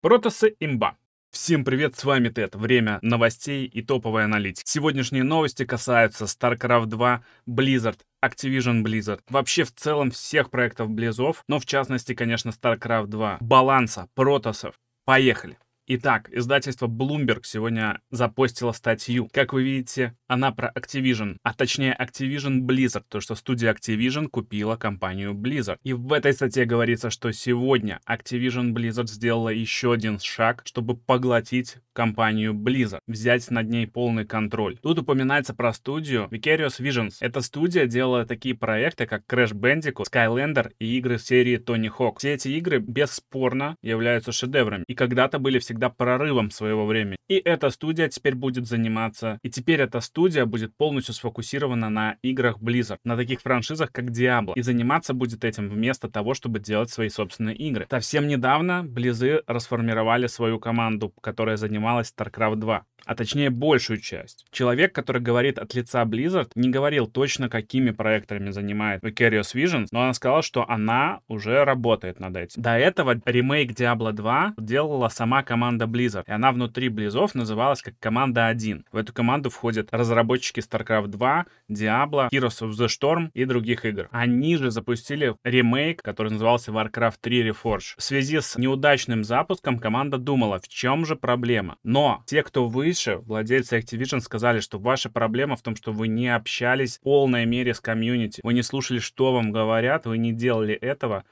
Протосы имба. Всем привет, с вами Тед. Время новостей и топовой аналитики. Сегодняшние новости касаются StarCraft 2, Blizzard, Activision Blizzard, вообще в целом всех проектов Близов, но в частности, конечно, StarCraft 2, баланса, протосов. Поехали! Итак, издательство Bloomberg сегодня запостило статью. Как вы видите, она про Activision, а точнее Activision Blizzard, то что студия Activision купила компанию Blizzard. И в этой статье говорится, что сегодня Activision Blizzard сделала еще один шаг, чтобы поглотить компанию Blizzard, взять над ней полный контроль. Тут упоминается про студию Vicarious Visions. Эта студия делала такие проекты, как Crash Bandicoot, Skylander и игры серии Tony Hawk. Все эти игры бесспорно являются шедеврами и когда-то были все всегда прорывом своего времени. И эта студия теперь будет заниматься, и теперь эта студия будет полностью сфокусирована на играх Blizzard, на таких франшизах, как Diablo, и заниматься будет этим вместо того, чтобы делать свои собственные игры. Совсем недавно Близы расформировали свою команду, которая занималась StarCraft 2 а точнее большую часть. Человек, который говорит от лица Blizzard, не говорил точно, какими проекторами занимает Vicarious Visions, но она сказала, что она уже работает над этим. До этого ремейк Diablo 2 делала сама команда команда Blizzard. И она внутри Blizzard называлась как команда 1. В эту команду входят разработчики StarCraft 2, Diablo, Heroes of the Storm и других игр. Они же запустили ремейк, который назывался Warcraft 3 Reforged. В связи с неудачным запуском команда думала, в чем же проблема. Но те, кто выше, владельцы Activision, сказали, что ваша проблема в том, что вы не общались в полной мере с комьюнити, вы не слушали, что вам говорят, вы не делали этого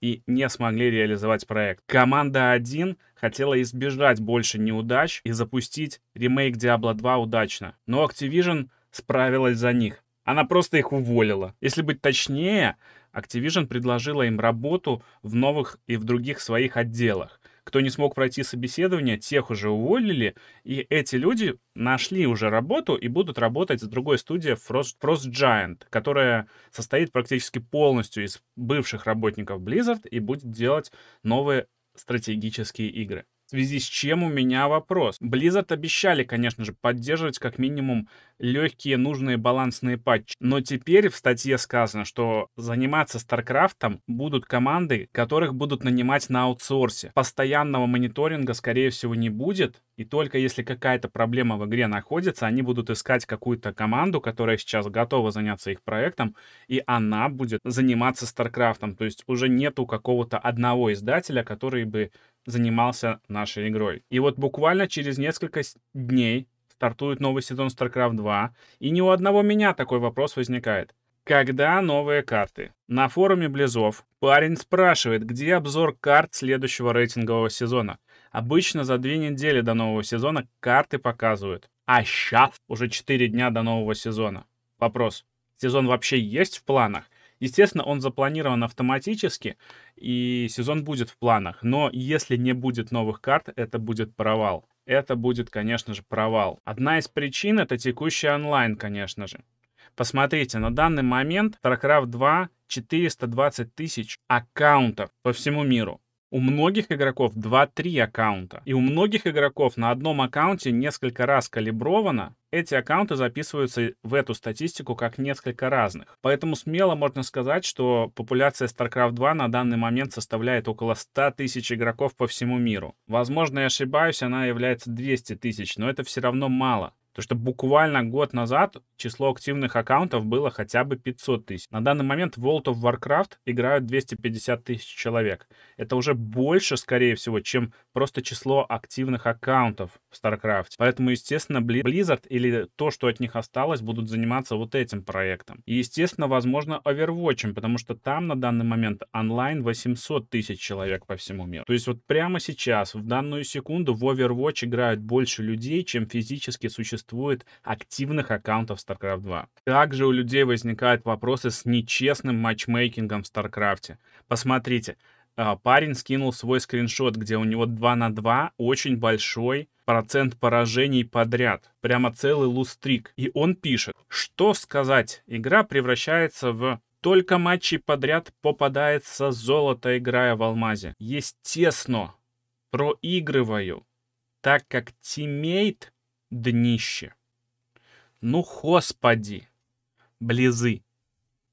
и не смогли реализовать проект. Команда 1 хотела избежать больше неудач и запустить ремейк Diablo 2 удачно, но Activision справилась за них. Она просто их уволила. Если быть точнее, Activision предложила им работу в новых и в других своих отделах кто не смог пройти собеседование, тех уже уволили, и эти люди нашли уже работу и будут работать с другой студией Frost, Frost Giant, которая состоит практически полностью из бывших работников Blizzard и будет делать новые стратегические игры. В связи с чем у меня вопрос. Blizzard обещали, конечно же, поддерживать как минимум легкие нужные балансные патчи. Но теперь в статье сказано, что заниматься StarCraft будут команды, которых будут нанимать на аутсорсе. Постоянного мониторинга, скорее всего, не будет. И только если какая-то проблема в игре находится, они будут искать какую-то команду, которая сейчас готова заняться их проектом, и она будет заниматься StarCraft. То есть уже нету какого-то одного издателя, который бы занимался нашей игрой. И вот буквально через несколько дней стартует новый сезон StarCraft 2, и ни у одного меня такой вопрос возникает. Когда новые карты? На форуме Близов парень спрашивает, где обзор карт следующего рейтингового сезона. Обычно за две недели до нового сезона карты показывают, а сейчас уже четыре дня до нового сезона. Вопрос, сезон вообще есть в планах? Естественно, он запланирован автоматически, и сезон будет в планах. Но если не будет новых карт, это будет провал. Это будет, конечно же, провал. Одна из причин — это текущий онлайн, конечно же. Посмотрите, на данный момент StarCraft 2 420 тысяч аккаунтов по всему миру. У многих игроков 2-3 аккаунта. И у многих игроков на одном аккаунте несколько раз калибровано, эти аккаунты записываются в эту статистику как несколько разных. Поэтому смело можно сказать, что популяция StarCraft 2 на данный момент составляет около 100 тысяч игроков по всему миру. Возможно, я ошибаюсь, она является 200 тысяч, но это все равно мало. Потому что буквально год назад число активных аккаунтов было хотя бы 500 тысяч. На данный момент в World of Warcraft играют 250 тысяч человек. Это уже больше, скорее всего, чем просто число активных аккаунтов в StarCraft. Поэтому, естественно, Blizzard или то, что от них осталось, будут заниматься вот этим проектом. И, естественно, возможно, Overwatch, потому что там на данный момент онлайн 800 тысяч человек по всему миру. То есть вот прямо сейчас, в данную секунду, в Overwatch играют больше людей, чем физически существует существует активных аккаунтов StarCraft 2. Также у людей возникают вопросы с нечестным матчмейкингом в StarCraft. Посмотрите, а, парень скинул свой скриншот, где у него 2 на 2 очень большой процент поражений подряд. Прямо целый лустрик. И он пишет, что сказать, игра превращается в только матчи подряд попадается золото, играя в алмазе. Естественно, проигрываю, так как тиммейт днище. Ну, господи, близы,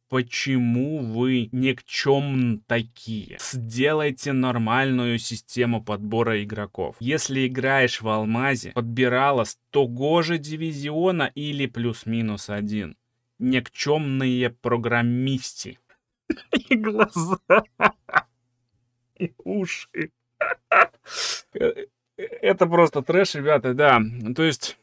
почему вы никчем такие? Сделайте нормальную систему подбора игроков. Если играешь в Алмазе, подбирала 100 гожи дивизиона или плюс-минус один. Никчемные программисты. И глаза, и уши. Э, это просто трэш, ребята, да. То есть,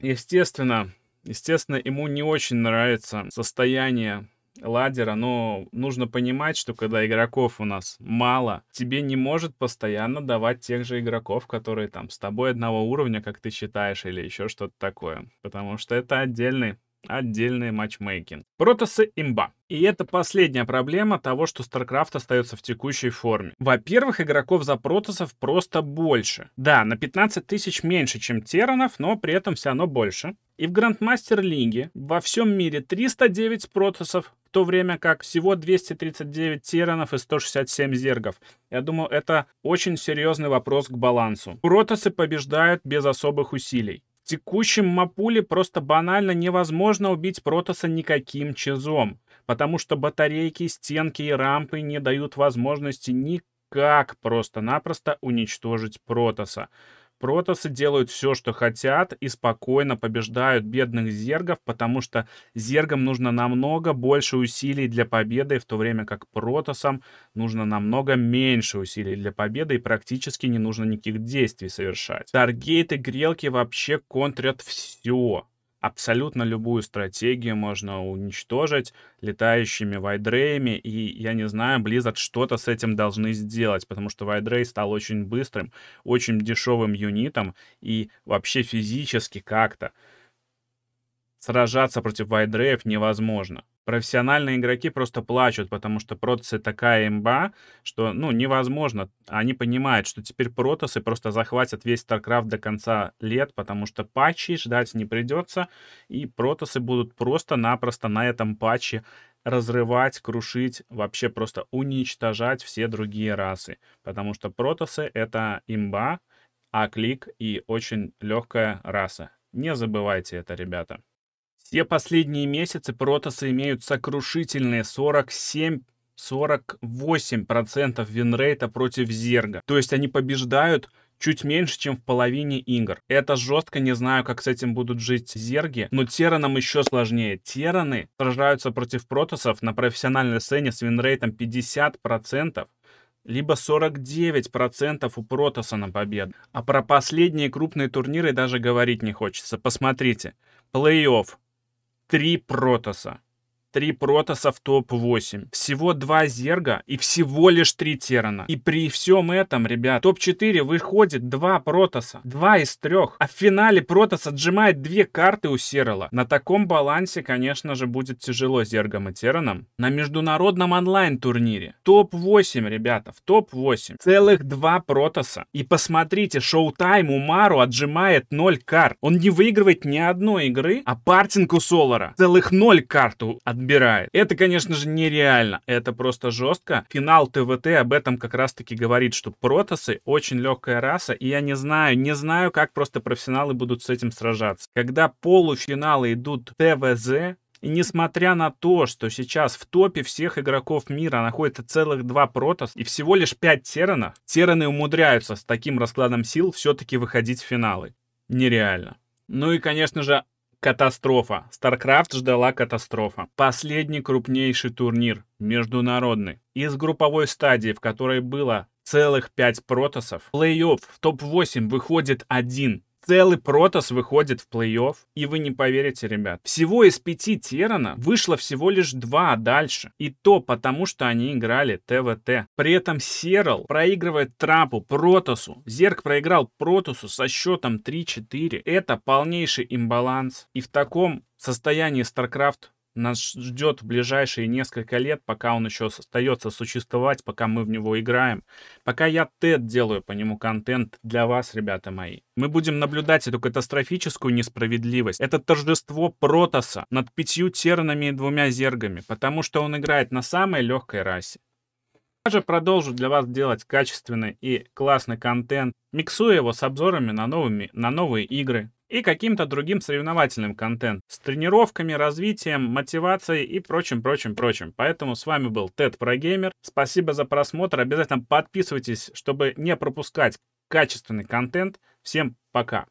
естественно, естественно, ему не очень нравится состояние ладера, но нужно понимать, что когда игроков у нас мало, тебе не может постоянно давать тех же игроков, которые там с тобой одного уровня, как ты считаешь, или еще что-то такое. Потому что это отдельный, отдельный матчмейкинг. Протасы имба. И это последняя проблема того, что StarCraft остается в текущей форме. Во-первых, игроков за протосов просто больше. Да, на 15 тысяч меньше, чем теранов, но при этом все равно больше. И в Грандмастер Лиге во всем мире 309 протосов, в то время как всего 239 теранов и 167 зергов. Я думаю, это очень серьезный вопрос к балансу. Протосы побеждают без особых усилий. В текущем мапуле просто банально невозможно убить протоса никаким чизом потому что батарейки, стенки и рампы не дают возможности никак просто-напросто уничтожить Протоса. Протосы делают все, что хотят и спокойно побеждают бедных зергов, потому что зергам нужно намного больше усилий для победы, в то время как протосам нужно намного меньше усилий для победы и практически не нужно никаких действий совершать. Таргейты, грелки вообще контрят все абсолютно любую стратегию можно уничтожить летающими вайдреями, и, я не знаю, Blizzard что-то с этим должны сделать, потому что вайдрей стал очень быстрым, очень дешевым юнитом и вообще физически как-то. Сражаться против вайдреев невозможно. Профессиональные игроки просто плачут, потому что протосы такая имба, что, ну, невозможно. Они понимают, что теперь протосы просто захватят весь StarCraft до конца лет, потому что патчи ждать не придется, и протосы будут просто-напросто на этом патче разрывать, крушить, вообще просто уничтожать все другие расы. Потому что протосы это имба, а клик и очень легкая раса. Не забывайте это, ребята. Все последние месяцы протосы имеют сокрушительные 47 48% винрейта против Зерга. То есть они побеждают чуть меньше, чем в половине игр. Это жестко, не знаю, как с этим будут жить зерги, но Теранам еще сложнее. Тераны сражаются против протосов на профессиональной сцене с винрейтом 50%, либо 49% у протоса на победу. А про последние крупные турниры даже говорить не хочется. Посмотрите. Плей-офф три протоса три протаса в топ-8. Всего два зерга и всего лишь три терана. И при всем этом, ребят, топ-4 выходит два протаса. два из трех А в финале протас отжимает две карты у Серала. На таком балансе, конечно же, будет тяжело зергам и теранам. На международном онлайн-турнире топ-8, ребята, в топ-8. Целых два протаса. И посмотрите, шоу-тайм у мару отжимает 0 карт. Он не выигрывает ни одной игры, а партинку Солара целых 0 карт отбирает. Это, конечно же, нереально. Это просто жестко. Финал ТВТ об этом как раз-таки говорит, что протасы очень легкая раса, и я не знаю, не знаю, как просто профессионалы будут с этим сражаться. Когда полуфиналы идут ТВЗ, и несмотря на то, что сейчас в топе всех игроков мира находится целых два протос и всего лишь пять терана, тераны умудряются с таким раскладом сил все-таки выходить в финалы. Нереально. Ну и, конечно же, Катастрофа. StarCraft ждала катастрофа. Последний крупнейший турнир, международный. Из групповой стадии, в которой было целых 5 протосов, плей-офф в топ-8 выходит один целый Протас выходит в плей-офф. И вы не поверите, ребят. Всего из пяти Терана вышло всего лишь два дальше. И то потому, что они играли ТВТ. При этом Серал проигрывает Трапу, Протасу. Зерк проиграл Протасу со счетом 3-4. Это полнейший имбаланс. И в таком состоянии StarCraft нас ждет в ближайшие несколько лет, пока он еще остается существовать, пока мы в него играем. Пока я ТЭД делаю по нему контент для вас, ребята мои. Мы будем наблюдать эту катастрофическую несправедливость. Это торжество Протаса над пятью тернами и двумя зергами, потому что он играет на самой легкой расе. Я же продолжу для вас делать качественный и классный контент, миксуя его с обзорами на, новыми, на новые игры, и каким-то другим соревновательным контент с тренировками, развитием, мотивацией и прочим, прочим, прочим. Поэтому с вами был Тед Прогеймер. Спасибо за просмотр. Обязательно подписывайтесь, чтобы не пропускать качественный контент. Всем пока!